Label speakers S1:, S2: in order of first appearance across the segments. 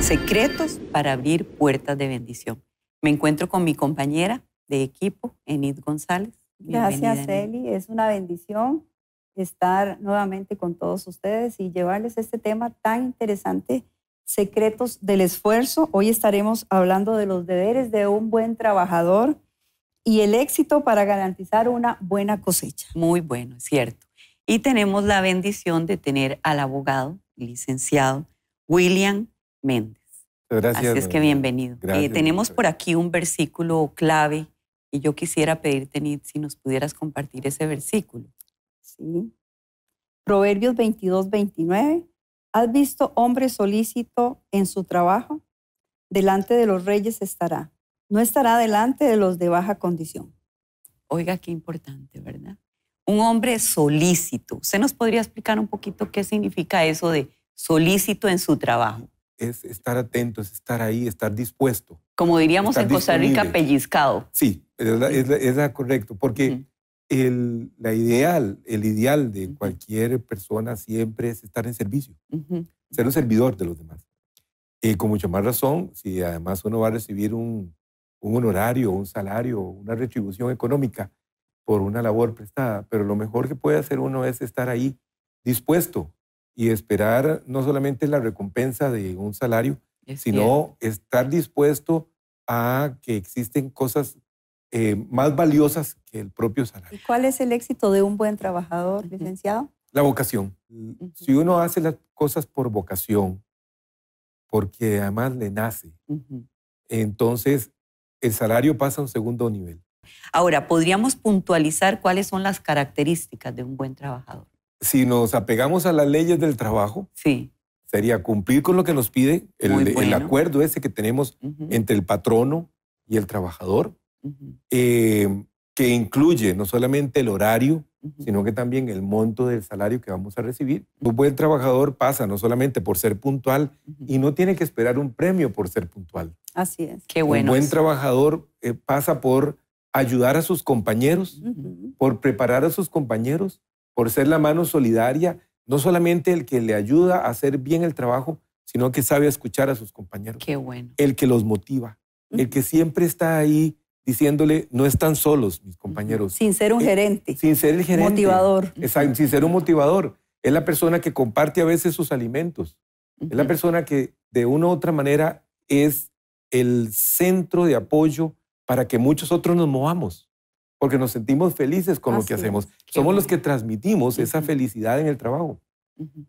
S1: Secretos para abrir puertas de bendición. Me encuentro con mi compañera de equipo, Enid
S2: González. Gracias, Eli. Es una bendición estar nuevamente con todos ustedes y llevarles este tema tan interesante, secretos del esfuerzo. Hoy estaremos hablando de los deberes de un buen trabajador y el éxito para garantizar una buena cosecha. Muy
S1: bueno, es cierto. Y tenemos la bendición de tener al abogado, licenciado William Méndez.
S3: Gracias. Así es que
S1: bienvenido. Eh, tenemos por aquí un versículo clave y yo quisiera
S2: pedirte, Nid, si nos pudieras compartir ese versículo. Sí. Proverbios 22, 29. ¿Has visto hombre solícito en su trabajo? Delante de los reyes estará. No estará delante de los de baja condición. Oiga, qué importante, ¿verdad?
S1: un hombre solícito. ¿Usted nos podría explicar un
S3: poquito qué significa eso de solícito en su trabajo? Es estar atento, es estar ahí, estar dispuesto.
S2: Como diríamos en Costa Rica,
S3: pellizcado. Sí, es, correcto, porque el, la ideal, el ideal de cualquier persona siempre es estar en servicio, ser un servidor de los demás. Y con mucha más razón, si además uno va a recibir un, un honorario, un salario, una retribución económica, por una labor prestada, pero lo mejor que puede hacer uno es estar ahí dispuesto y esperar no solamente la recompensa de un salario, sino estar dispuesto a que existen cosas eh, más valiosas que el propio salario.
S2: ¿Y cuál es el éxito de un buen trabajador, licenciado?
S3: La vocación. Si uno hace las cosas por vocación, porque además le nace, entonces el salario pasa a un segundo nivel.
S1: Ahora, ¿podríamos puntualizar cuáles son las características de un buen trabajador?
S3: Si nos apegamos a las leyes del trabajo, sí. sería cumplir con lo que nos pide el, acuerdo ese que tenemos entre el patrono y el trabajador, eh, que incluye no solamente el horario, sino que también el monto del salario que vamos a recibir. Un buen trabajador pasa no solamente por ser puntual y no tiene que esperar un premio por ser puntual.
S2: Así es. Qué bueno. Un buen
S3: trabajador eh, pasa por ayudar a sus compañeros, por preparar a sus compañeros, por ser la mano solidaria, no solamente el que le ayuda a hacer bien el trabajo, sino que sabe escuchar a sus compañeros. Qué bueno. El que los motiva, el que siempre está ahí diciéndole, no están solos mis compañeros. Sin ser un eh, gerente. sin ser el gerente. Motivador. Exacto, sin ser un motivador. Es la persona que comparte a veces sus alimentos. Es la persona que de una u otra manera es el centro de apoyo para que muchos otros nos movamos, porque nos sentimos felices con lo que hacemos. Somos los que transmitimos esa felicidad en el trabajo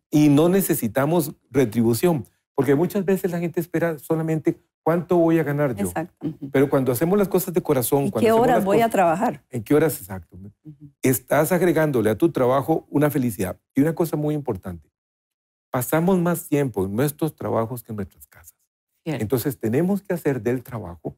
S3: y no necesitamos retribución, porque muchas veces la gente espera solamente cuánto voy a ganar yo. Pero cuando hacemos las cosas de corazón, ¿En qué horas voy a trabajar? ¿En qué horas exacto? Estás agregándole a tu trabajo una felicidad y una cosa muy importante. Pasamos más tiempo en nuestros trabajos que en nuestras casas. Entonces tenemos que hacer del trabajo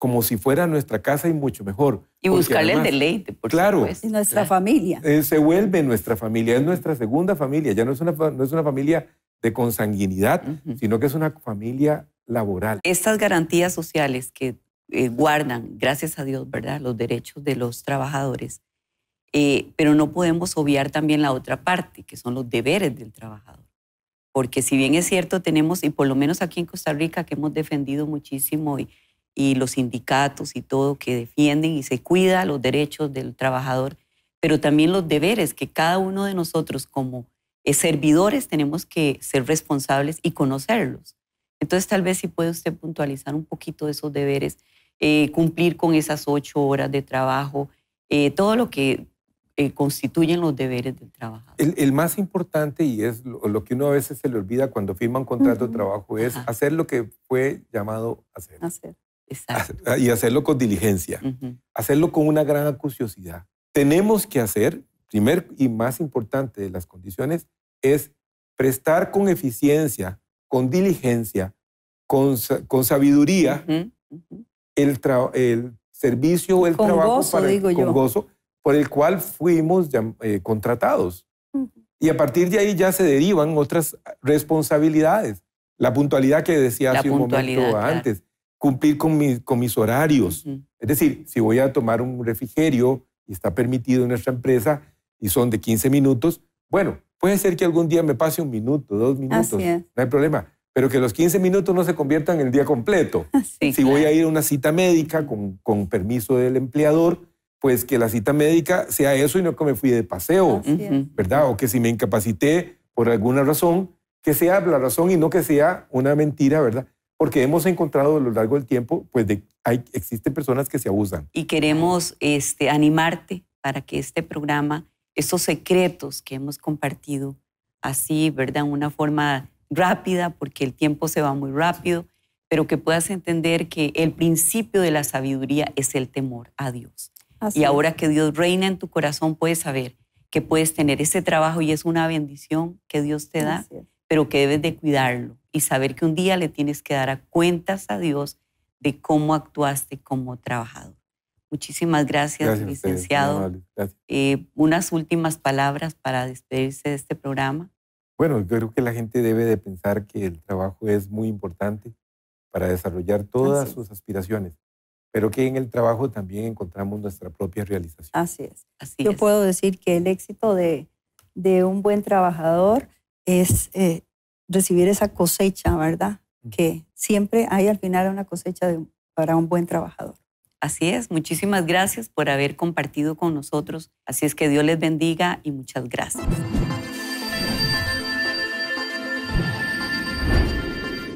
S3: como si fuera nuestra casa y mucho mejor. Y buscarle el deleite, por claro, supuesto.
S2: nuestra familia.
S3: Eh, se vuelve nuestra familia, es nuestra segunda familia. Ya no es una, no es una familia de consanguinidad, sino que es una familia laboral. Estas garantías
S1: sociales que eh,
S3: guardan, gracias a Dios, ¿verdad?, los derechos de
S1: los trabajadores, eh, pero no podemos obviar también la otra parte, que son los deberes del trabajador. Porque si bien es cierto, tenemos, y por lo menos aquí en Costa Rica, que hemos defendido muchísimo y y los sindicatos y todo que defienden y se cuida los derechos del trabajador, pero también los deberes que cada uno de nosotros como eh, servidores tenemos que ser responsables y conocerlos. Entonces tal vez si puede usted puntualizar un poquito esos deberes, eh, cumplir con esas ocho horas de trabajo, eh, todo lo que constituyen los deberes del trabajador.
S3: El, más importante, y es lo, que uno a veces se le olvida cuando firma un contrato de trabajo, es hacer lo que fue llamado hacer. hacer. Ah, y hacerlo con diligencia, hacerlo con una gran acuciosidad. Tenemos que hacer, primer y más importante de las condiciones, es prestar con eficiencia, con diligencia, con, con sabiduría El, servicio o el trabajo con gozo por el cual fuimos eh, contratados. Y a partir de ahí ya se derivan otras ah, responsabilidades. La puntualidad que decía hace un momento antes cumplir con, mis horarios. Es decir, si voy a tomar un refrigerio y está permitido en nuestra empresa y son de 15 minutos, bueno, puede ser que algún día me pase un minuto, dos minutos, no hay problema, pero que los 15 minutos no se conviertan en el día completo. si voy a ir a una cita médica con, con permiso del empleador, pues que la cita médica sea eso y no que me fui de paseo, ¿verdad? O que si me incapacité por alguna razón, que sea la razón y no que sea una mentira, ¿verdad? porque hemos encontrado a lo largo del tiempo, pues de, hay, existen personas que se abusan.
S1: Y queremos este, animarte para que este programa, esos secretos que hemos compartido, así, ¿verdad? Una forma rápida, porque el tiempo se va muy rápido, pero que puedas entender que el principio de la sabiduría es el temor a Dios. y ahora que Dios reina en tu corazón, puedes saber que puedes tener ese trabajo y es una bendición que Dios te da, pero que debes de cuidarlo y saber que un día le tienes que dar a cuentas a Dios de cómo actuaste como trabajador. Muchísimas gracias, licenciado. Eh, unas últimas palabras para despedirse de este programa.
S3: Bueno, yo creo que la gente debe de pensar que el trabajo es muy importante para desarrollar todas sus aspiraciones, pero que en el trabajo también encontramos nuestra propia realización.
S2: Así es. Así yo puedo decir que el éxito de, de un buen trabajador es eh, recibir esa cosecha, ¿verdad? Que siempre hay al final una cosecha para un buen trabajador.
S1: Así es, muchísimas gracias por haber compartido con nosotros. Así es que Dios les bendiga y muchas gracias.